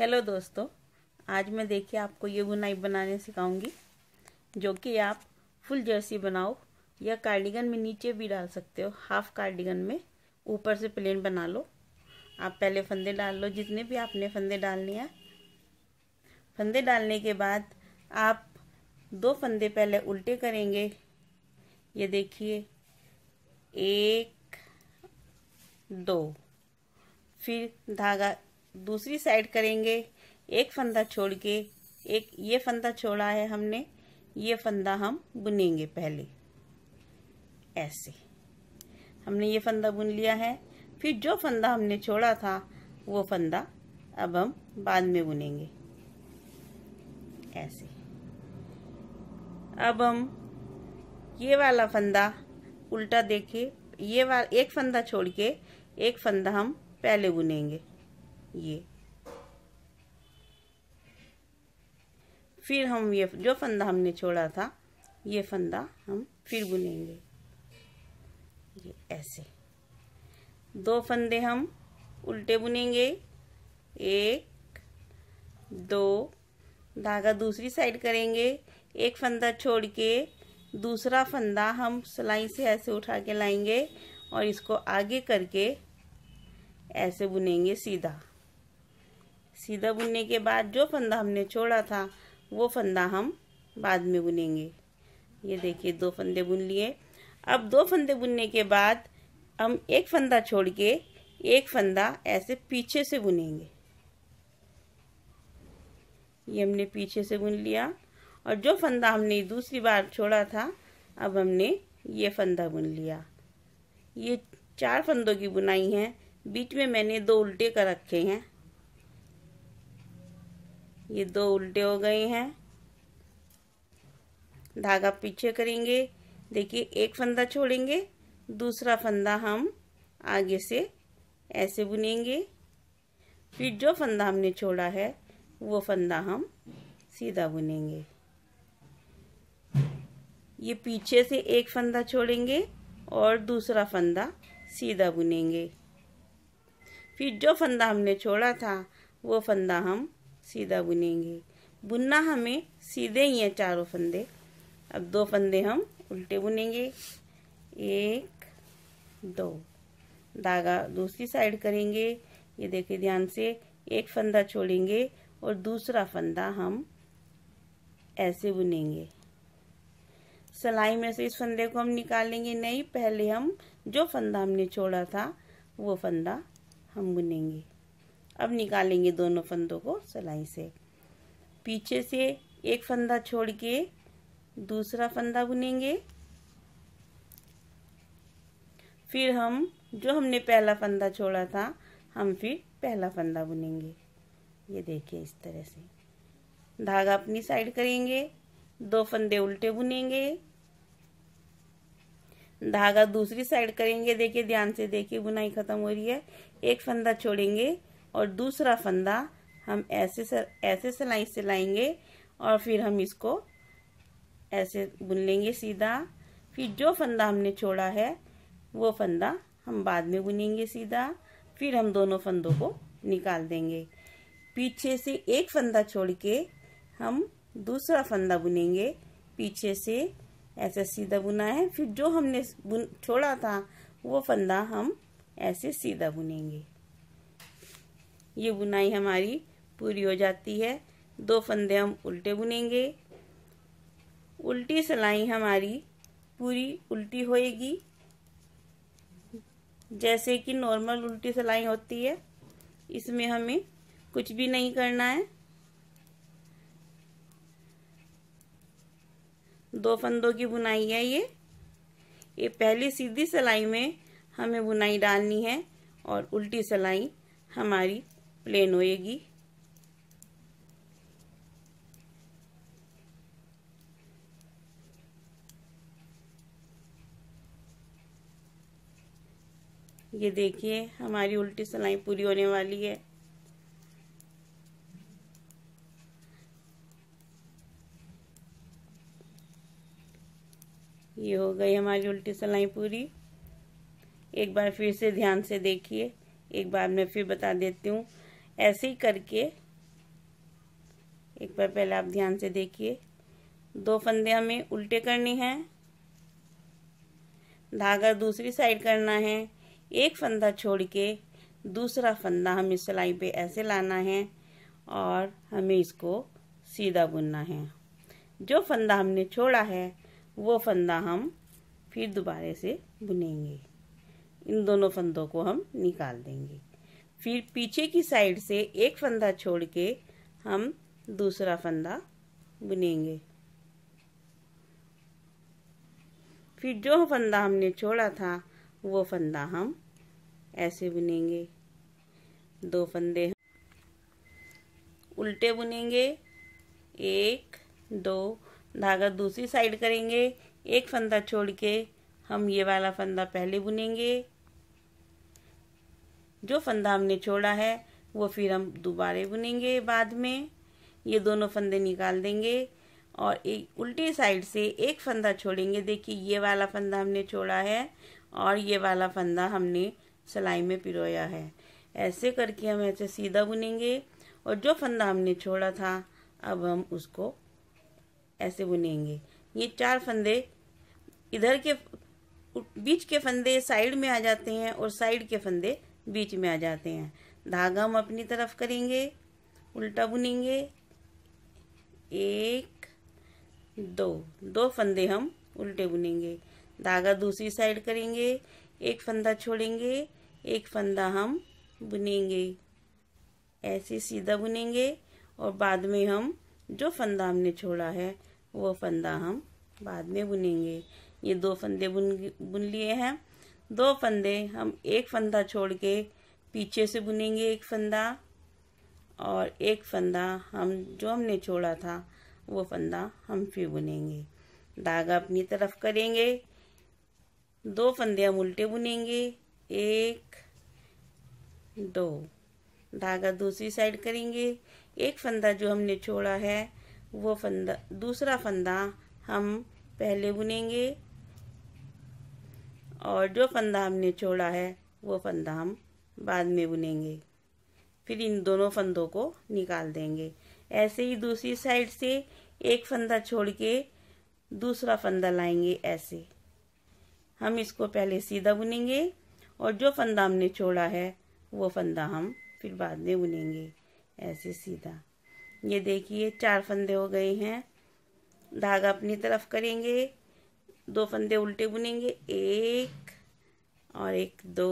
hello दोस्तों आज मैं देखिए आपको ये बुनाई बनाने सिखाऊंगी जो कि आप फुल जर्सी बनाओ या कार्डिगन में नीचे भी डाल सकते हो हाफ कार्डिगन में ऊपर से प्लेन बना लो आप पहले फंदे डाल लो जितने भी आपने फंदे डालने हैं फंदे डालने के बाद आप दो फंदे पहले उल्टे करेंगे ये देखिए एक दो फिर धागा दूसरी साइड करेंगे एक फंदा छोड़ के एक ये फंदा छोड़ा है हमने ये फंदा हम बुनेंगे पहले ऐसे हमने ये फंदा बुन लिया है फिर जो फंदा हमने छोड़ा था वो फंदा अब हम बाद में बुनेंगे ऐसे अब हम ये वाला फंदा उल्टा देखे ये वाला एक फंदा छोड़ के एक फंदा हम पहले बुनेंगे ये फिर हम ये जो फंदा हमने छोड़ा था ये फंदा हम फिर बुनेंगे ये ऐसे दो फंदे हम उल्टे बुनेंगे एक दो धागा दूसरी साइड करेंगे एक फंदा छोड़ के दूसरा फंदा हम सिलाई से ऐसे उठा के लाएंगे और इसको आगे करके ऐसे बुनेंगे सीधा सीधा बुनने के बाद जो फंदा हमने छोड़ा था वो फंदा हम बाद में बुनेंगे ये देखिए दो फंदे बुन लिए अब दो फंदे बुनने के बाद हम एक फंदा छोड़ के एक फंदा ऐसे पीछे से बुनेंगे ये हमने पीछे से बुन लिया और जो फंदा हमने दूसरी बार छोड़ा था अब हमने ये फंदा बुन लिया ये चार फंदों की बुनाई है बीच में मैंने दो उल्टे कर रखे हैं ये दो उल्टे हो गए हैं धागा पीछे करेंगे देखिए एक फंदा छोड़ेंगे दूसरा फंदा हम आगे से ऐसे बुनेंगे फिर जो फंदा हमने छोड़ा है वो फंदा हम सीधा बुनेंगे ये पीछे से एक फंदा छोड़ेंगे और दूसरा फंदा सीधा बुनेंगे फिर जो फंदा हमने छोड़ा था वो फंदा हम सीधा बुनेंगे बुनना हमें सीधे ही है चारों फंदे अब दो फंदे हम उल्टे बुनेंगे एक दो धागा दूसरी साइड करेंगे ये देखिए ध्यान से एक फंदा छोड़ेंगे और दूसरा फंदा हम ऐसे बुनेंगे सलाई में से इस फंदे को हम निकालेंगे नहीं पहले हम जो फंदा हमने छोड़ा था वो फंदा हम बुनेंगे अब निकालेंगे दोनों फंदों को सलाई से पीछे से एक फंदा छोड़ के दूसरा फंदा बुनेंगे फिर हम जो हमने पहला फंदा छोड़ा था हम फिर पहला फंदा बुनेंगे ये देखिए इस तरह से धागा अपनी साइड करेंगे दो फंदे उल्टे बुनेंगे धागा दूसरी साइड करेंगे देखिए ध्यान से देखिए बुनाई खत्म हो रही है एक फंदा छोड़ेंगे और दूसरा फंदा हम ऐसे से ऐसे सिलाई से लाएंगे और फिर हम इसको ऐसे बुन लेंगे सीधा फिर जो फंदा हमने छोड़ा है वो फंदा हम बाद में बुनेंगे सीधा फिर हम दोनों फंदों को निकाल देंगे पीछे से एक फंदा छोड़ के हम दूसरा फंदा बुनेंगे पीछे से ऐसे सीधा बुना है फिर जो हमने बुन छोड़ा था वो फंदा हम ऐसे सीधा बुनेंगे ये बुनाई हमारी पूरी हो जाती है दो फंदे हम उल्टे बुनेंगे उल्टी सिलाई हमारी पूरी उल्टी होएगी जैसे कि नॉर्मल उल्टी सिलाई होती है इसमें हमें कुछ भी नहीं करना है दो फंदों की बुनाई है ये ये पहली सीधी सिलाई में हमें बुनाई डालनी है और उल्टी सिलाई हमारी प्लेन होएगी ये देखिए हमारी उल्टी सिलाई पूरी होने वाली है ये हो गई हमारी उल्टी सिलाई पूरी एक बार फिर से ध्यान से देखिए एक बार मैं फिर बता देती हूँ ऐसे ही करके एक बार पहले आप ध्यान से देखिए दो फंदे हमें उल्टे करने हैं धागा दूसरी साइड करना है एक फंदा छोड़ के दूसरा फंदा हमें सिलाई पे ऐसे लाना है और हमें इसको सीधा बुनना है जो फंदा हमने छोड़ा है वो फंदा हम फिर दोबारे से बुनेंगे इन दोनों फंदों को हम निकाल देंगे फिर पीछे की साइड से एक फंदा छोड़ के हम दूसरा फंदा बुनेंगे फिर जो फंदा हमने छोड़ा था वो फंदा हम ऐसे बुनेंगे दो फंदे उल्टे बुनेंगे एक दो धागा दूसरी साइड करेंगे एक फंदा छोड़ के हम ये वाला फंदा पहले बुनेंगे जो फंदा हमने छोड़ा है वो फिर हम दोबारे बुनेंगे बाद में ये दोनों फंदे निकाल देंगे और एक उल्टी साइड से एक फंदा छोड़ेंगे देखिए ये वाला फंदा हमने छोड़ा है और ये वाला फंदा हमने सिलाई में पिरोया है ऐसे करके हम ऐसे सीधा बुनेंगे और जो फंदा हमने छोड़ा था अब हम उसको ऐसे बुनेंगे ये चार फंदे इधर के बीच के फंदे साइड में आ जाते हैं और साइड के फंदे बीच में आ जाते हैं धागा हम अपनी तरफ करेंगे उल्टा बुनेंगे एक दो दो फंदे हम उल्टे बुनेंगे धागा दूसरी साइड करेंगे एक फंदा छोड़ेंगे एक फंदा हम बुनेंगे ऐसे सीधा बुनेंगे और बाद में हम जो फंदा हमने छोड़ा है वो फंदा हम बाद में बुनेंगे ये दो फंदे बुन बुन लिए हैं दो फंदे हम एक फंदा छोड़ के पीछे से बुनेंगे एक फंदा और एक फंदा हम जो हमने छोड़ा था वो फंदा हम फिर बुनेंगे धागा अपनी तरफ करेंगे दो फंदे हम उल्टे बुनेंगे एक दो धागा दूसरी साइड करेंगे एक फंदा जो हमने छोड़ा है वो फंदा दूसरा फंदा हम पहले बुनेंगे और जो फंदा हमने छोड़ा है वो फंदा हम बाद में बुनेंगे फिर इन दोनों फंदों को निकाल देंगे ऐसे ही दूसरी साइड से एक फंदा छोड़ के दूसरा फंदा लाएंगे ऐसे हम इसको पहले सीधा बुनेंगे और जो फंदा हमने छोड़ा है वो फंदा हम फिर बाद में बुनेंगे ऐसे सीधा ये देखिए चार फंदे हो गए हैं धागा अपनी तरफ करेंगे दो फंदे उल्टे बुनेंगे एक और एक दो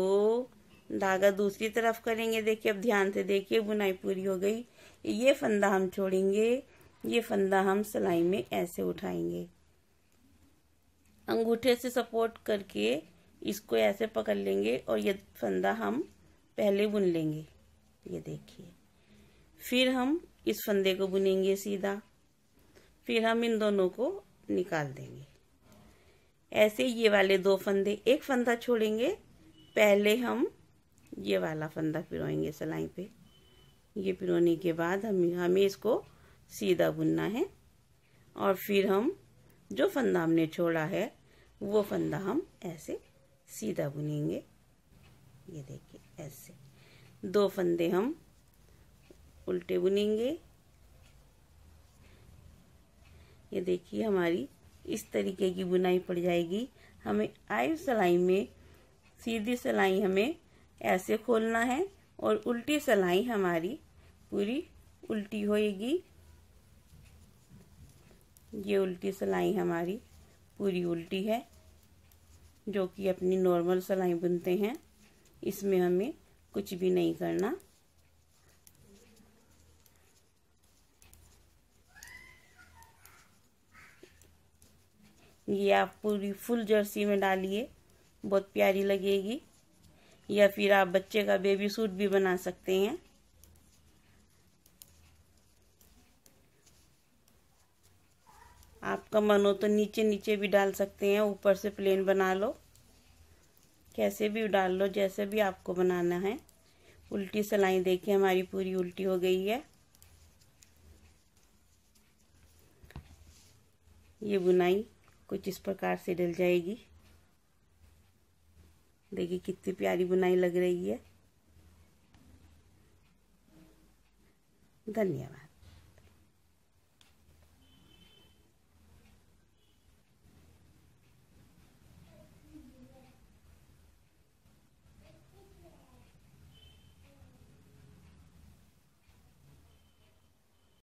धागा दूसरी तरफ करेंगे देखिए अब ध्यान से देखिए बुनाई पूरी हो गई ये फंदा हम छोड़ेंगे ये फंदा हम सिलाई में ऐसे उठाएंगे अंगूठे से सपोर्ट करके इसको ऐसे पकड़ लेंगे और ये फंदा हम पहले बुन लेंगे ये देखिए फिर हम इस फंदे को बुनेंगे सीधा फिर हम इन दोनों को निकाल देंगे ऐसे ये वाले दो फंदे एक फंदा छोड़ेंगे पहले हम ये वाला फंदा पिरोएंगे सलाई पे ये पिरोने के बाद हम हमें इसको सीधा बुनना है और फिर हम जो फंदा हमने छोड़ा है वो फंदा हम ऐसे सीधा बुनेंगे ये देखिए ऐसे दो फंदे हम उल्टे बुनेंगे ये देखिए हमारी इस तरीके की बुनाई पड़ जाएगी हमें आइव सलाई में सीधी सिलाई हमें ऐसे खोलना है और उल्टी सलाई हमारी पूरी उल्टी होएगी ये उल्टी सलाई हमारी पूरी उल्टी है जो कि अपनी नॉर्मल सलाई बुनते हैं इसमें हमें कुछ भी नहीं करना ये आप पूरी फुल जर्सी में डालिए बहुत प्यारी लगेगी या फिर आप बच्चे का बेबी सूट भी बना सकते हैं आपका मन हो तो नीचे नीचे भी डाल सकते हैं ऊपर से प्लेन बना लो कैसे भी डाल लो जैसे भी आपको बनाना है उल्टी सिलाई देखिए हमारी पूरी उल्टी हो गई है ये बुनाई कुछ इस प्रकार से डल जाएगी देखिए कितनी प्यारी बुनाई लग रही है धन्यवाद